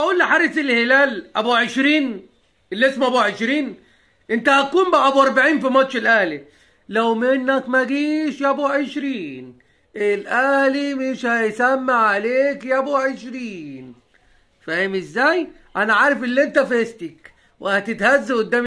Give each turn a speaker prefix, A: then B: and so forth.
A: اقول لحارس الهلال ابو 20 اللي اسمه ابو 20 انت هتكون بقى ابو 40 في ماتش الاهلي لو منك ما جيش يا ابو 20 الاهلي مش هيسمع عليك يا ابو 20 فاهم ازاي انا عارف اللي انت فيستك وهتتهز قدام